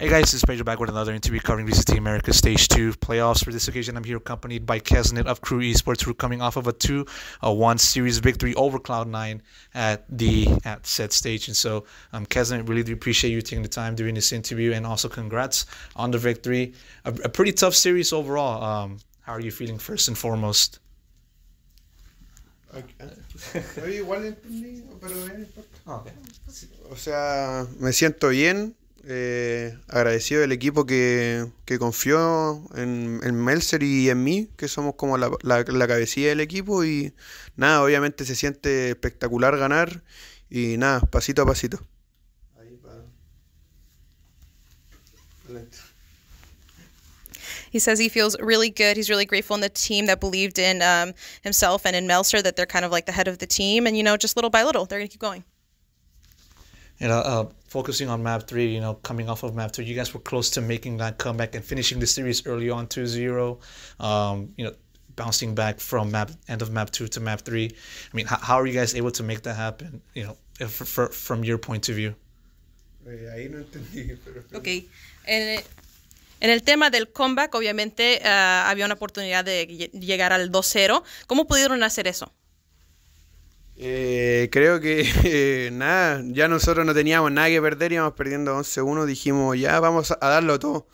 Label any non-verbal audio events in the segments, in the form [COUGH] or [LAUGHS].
Hey guys, this is Pedro back with another interview covering VCT America Stage 2 playoffs. For this occasion, I'm here accompanied by Kesnet of Crew Esports, who are coming off of a 2 a 1 series victory over Cloud9 at the at set stage. And so, um, Kesnet, really do appreciate you taking the time during this interview and also congrats on the victory. A, a pretty tough series overall. Um, how are you feeling first and foremost? Okay. Eh, igual entendí, eh, O sea, me siento bien. Eh, agradecido del equipo que, que confió en, en, Melzer y en mí, que somos como la, la, la, cabecilla del equipo. Y nada, obviamente se siente espectacular ganar. Y nada, pasito a pasito. Ahí para. He says he feels really good. He's really grateful in the team that believed in um, himself and in Melser, that they're kind of like the head of the team. And, you know, just little by little, they're going to keep going. you know, uh, focusing on map three, you know, coming off of map three, you guys were close to making that comeback and finishing the series early on 2 0. Um, you know, bouncing back from map end of map two to map three. I mean, how, how are you guys able to make that happen, you know, if, for, from your point of view? Ok, en, en el tema del comeback, obviamente uh, había una oportunidad de llegar al 2-0. ¿Cómo pudieron hacer eso? Eh, creo que [LAUGHS] nada, ya nosotros no teníamos nada que perder, íbamos perdiendo 11-1, dijimos ya vamos a darlo todo,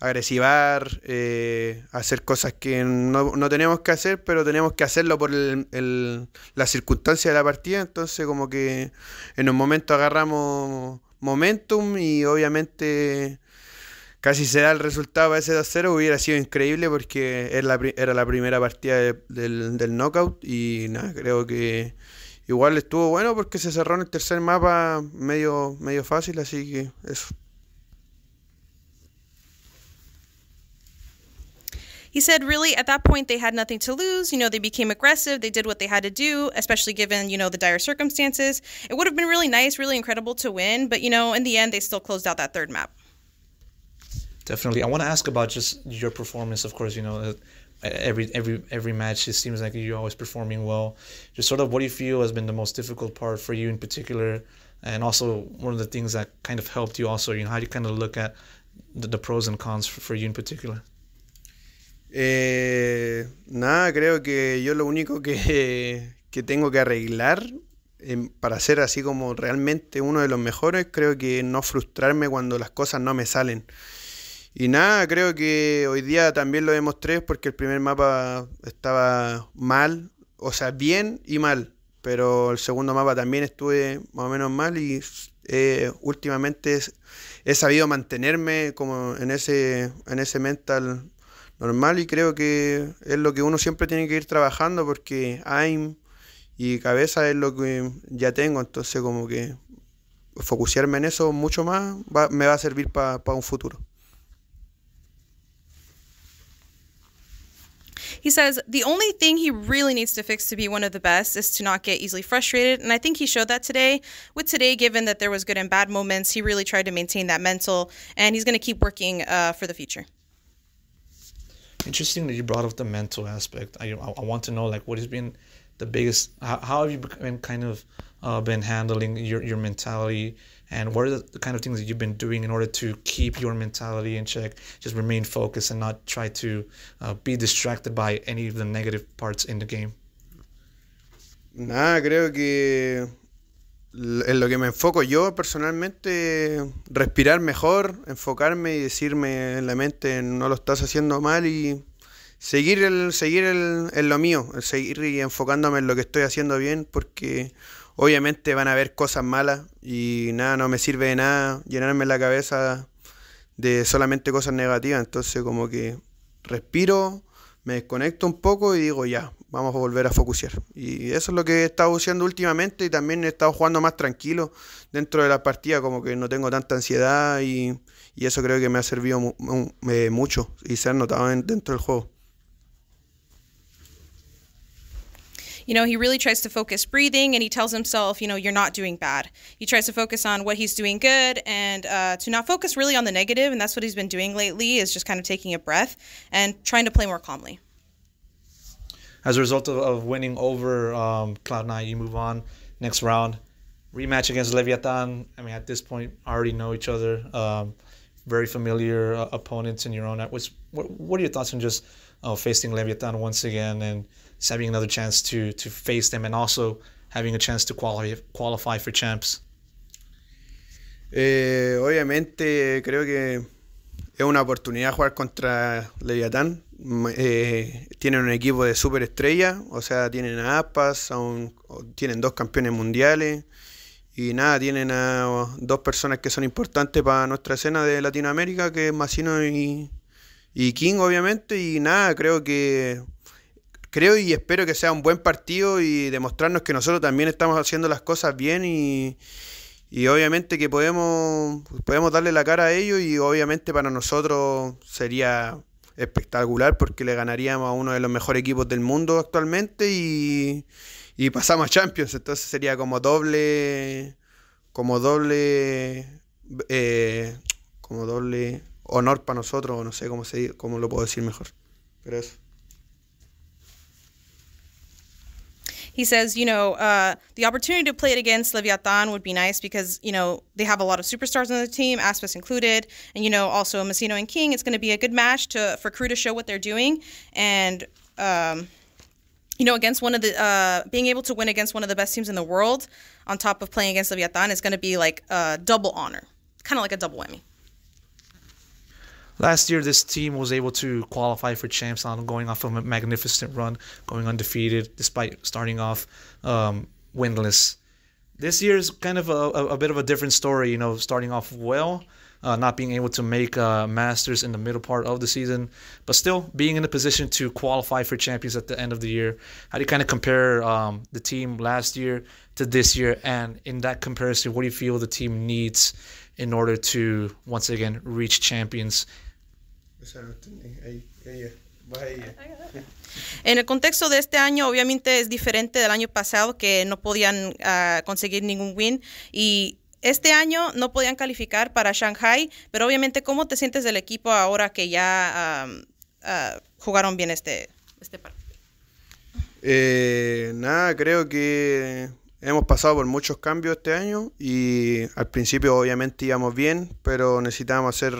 agresivar, eh, hacer cosas que no, no, tenemos que hacer, pero tenemos que hacerlo por el, el, la circunstancia de la partida, entonces como que en un momento agarramos momentum y obviamente casi será el resultado de ese 2-0, hubiera sido increíble porque era la, primera partida del knockout y nada, creo que Igual estuvo bueno porque se cerró en el tercer mapa medio, medio fácil, así que eso. He said, really, at that point, they had nothing to lose. You know, they became aggressive. They did what they had to do, especially given, you know, the dire circumstances. It would have been really nice, really incredible to win. But, you know, in the end, they still closed out that third map. Definitely. I want to ask about just your performance, of course, you know, every every every match it seems like you're always performing well just sort of what do you feel has been the most difficult part for you in particular and also one of the things that kind of helped you also you know how do you kind of look at the, pros and cons for, you in particular eh, nada creo que yo lo único que, [LAUGHS] que tengo que arreglar en, em, para ser así como realmente uno de los mejores creo que no frustrarme cuando las cosas no me salen y nada, creo que hoy día también lo demostré porque el primer mapa estaba mal, o sea, bien y mal. Pero el segundo mapa también estuve más o menos mal y eh, últimamente he sabido mantenerme como en ese, en ese mental normal y creo que es lo que uno siempre tiene que ir trabajando porque AIM y cabeza es lo que ya tengo, entonces como que focusearme en eso mucho más me va a servir para un futuro. He says the only thing he really needs to fix to be one of the best is to not get easily frustrated. And I think he showed that today. With today, given that there was good and bad moments, he really tried to maintain that mental, and he's going to keep working uh, for the future. Interesting that you brought up the mental aspect. I, I want to know like what has been the biggest. How, how have you been kind of uh, been handling your, your mentality and what are the kind of things that you've been doing in order to keep your mentality in check just remain focused and not try to uh, be distracted by any of the negative parts in the game nada creo que en lo que me enfoco yo personalmente respirar mejor enfocarme y decirme en la mente no lo estás haciendo mal y seguir el seguir en lo mío seguir enfocándome en lo que estoy haciendo bien porque obviamente van a haber cosas malas y nada, no me sirve de nada llenarme la cabeza de solamente cosas negativas. Entonces como que respiro, me desconecto un poco y digo ya, vamos a volver a focusear. Y eso es lo que he estado usando últimamente y también he estado jugando más tranquilo dentro de la partida como que no tengo tanta ansiedad y, eso creo que me ha servido eh, mucho y se ha notado dentro del juego. You know, he really tries to focus breathing and he tells himself, you know, you're not doing bad. He tries to focus on what he's doing good and uh, to not focus really on the negative, And that's what he's been doing lately is just kind of taking a breath and trying to play more calmly. As a result of, of winning over um, Cloud9, you move on next round. Rematch against Leviathan. I mean, at this point, already know each other. Um, very familiar uh, opponents in your own. what, what are your thoughts on just uh, facing Leviathan once again and having another chance to to face them and also having a chance to qualify, for champs. Eh, obviamente creo que es una oportunidad jugar contra Leviatán. Mm, eh, tienen un equipo de superestrella, o sea, tienen a Aspas, tienen dos campeones mundiales y nada, tienen a dos personas que son importantes para nuestra escena de Latinoamérica, que es Massino y King, obviamente, y nada, creo que creo y espero que sea un buen partido y demostrarnos que nosotros también estamos haciendo las cosas bien y, obviamente que podemos, podemos darle la cara a ellos y obviamente para nosotros sería espectacular porque le ganaríamos a uno de los mejores equipos del mundo actualmente y, pasamos a Champions, entonces sería como doble, como doble, eh, como doble honor para nosotros, no sé cómo, se, cómo lo puedo decir mejor. Pero eso. He says, you know, uh, the opportunity to play it against Leviathan would be nice because, you know, they have a lot of superstars on the team, Aspas included, and, you know, also Messino and King. It's going to be a good match to for crew to show what they're doing. And, um, you know, against one of the, uh, being able to win against one of the best teams in the world on top of playing against Leviathan is going to be like a double honor, kind of like a double whammy. Last year, this team was able to qualify for champs on going off of a magnificent run, going undefeated despite starting off um, winless. This year is kind of a, a, bit of a different story, you know, starting off well, uh, not being able to make uh, Masters in the middle part of the season, but still being in a position to qualify for champions at the end of the year. How do you kind of compare um, the team last year to this year? And in that comparison, what do you feel the team needs in order to, once again, reach champions En el contexto de este año, obviamente es diferente del año pasado, que no podían ah, conseguir ningún win y este año no podían calificar para Shanghai, pero obviamente, ¿cómo te sientes del equipo ahora que ya ah, jugaron bien este, este partido? Eh, nada, creo que hemos pasado por muchos cambios este año y al principio obviamente íbamos bien, pero necesitábamos hacer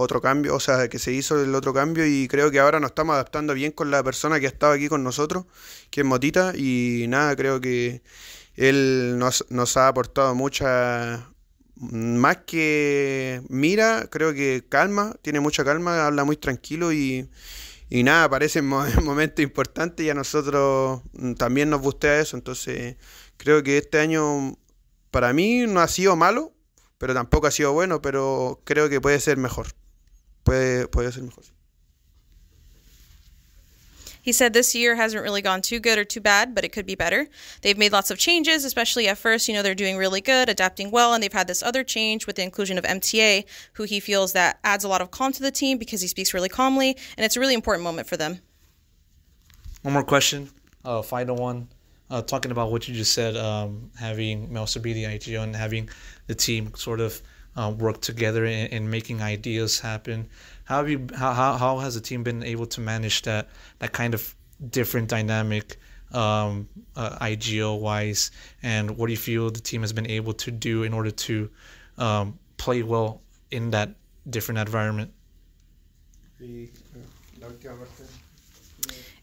otro cambio, o sea, que se hizo el otro cambio y creo que ahora nos estamos adaptando bien con la persona que ha estado aquí con nosotros, que es Motita, y nada, creo que él nos, ha aportado mucha, más que mira, creo que calma, tiene mucha calma, habla muy tranquilo y, y nada, parece un [LAUGHS] momento importante y a nosotros también nos gusta eso, entonces creo que este año para mí no ha sido malo, pero tampoco ha sido bueno, pero creo que puede ser mejor. puede, puede ser mejor. He said this year hasn't really gone too good or too bad, but it could be better. They've made lots of changes, especially at first. You know, they're doing really good, adapting well, and they've had this other change with the inclusion of MTA, who he feels that adds a lot of calm to the team because he speaks really calmly, and it's a really important moment for them. One more question, uh, final one. Uh, talking about what you just said, um, having Mel Sabidi, ITO, and having the team sort of – uh, work together in, in, making ideas happen. How have you how, how, has the team been able to manage that that kind of different dynamic um, uh, IGO wise, and what do you feel the team has been able to do in order to um, play well in that different environment? The, uh,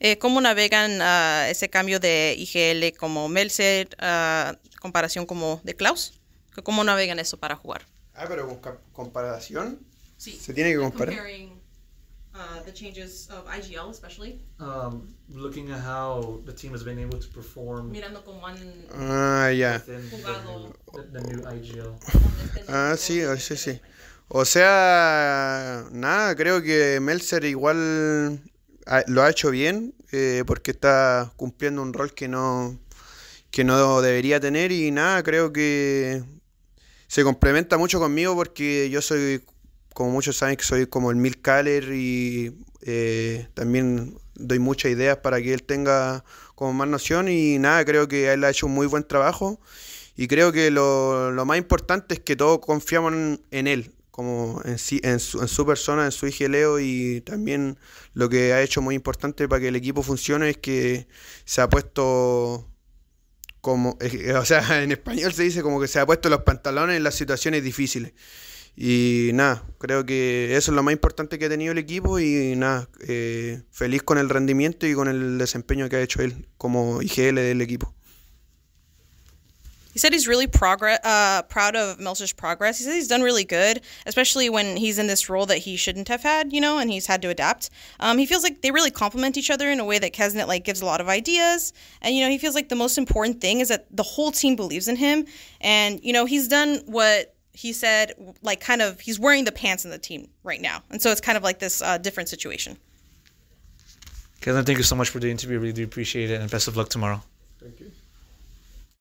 Eh, ¿Cómo navegan uh, ese cambio de IGL como Melzer, uh, ah, comparación como de Klaus? ¿Cómo navegan eso para jugar? Ah, pero con comparación. Sí. Se tiene que comparar. Comparing uh, the changes of IGL especially. Um, looking at how the team has been able to perform. Mirando cómo han. Ah, ya. Ah, sí, sí, sí. O sea, nada, creo que Melzer igual lo ha hecho bien eh, porque está cumpliendo un rol que no que no debería tener y nada, creo que se complementa mucho conmigo porque yo soy, como muchos saben, que soy como el Mil Caller y eh, también doy muchas ideas para que él tenga como más noción y nada, creo que él ha hecho un muy buen trabajo y creo que lo, más importante es que todos confiamos en, él, como en, en, su, en su persona, en su Leo y también lo que ha hecho muy importante para que el equipo funcione es que se ha puesto como, eh, eh, o sea, [LAUGHS] en español se dice como que se ha puesto los pantalones en las situaciones difíciles. Y nada, creo que eso es lo más importante que ha tenido el equipo y nada, eh, feliz con el rendimiento y con el desempeño que ha hecho él como IGL del equipo. He said he's really progress, uh, proud of Meltzer's progress. He said he's done really good, especially when he's in this role that he shouldn't have had, you know, and he's had to adapt. Um, he feels like they really complement each other in a way that Kesnet like gives a lot of ideas, and you know, he feels like the most important thing is that the whole team believes in him, and you know, he's done what he said like kind of he's wearing the pants in the team right now and so it's kind of like this uh, different situation Kesnet, thank you so much for the interview. Really do appreciate it, and best of luck tomorrow. Thank you.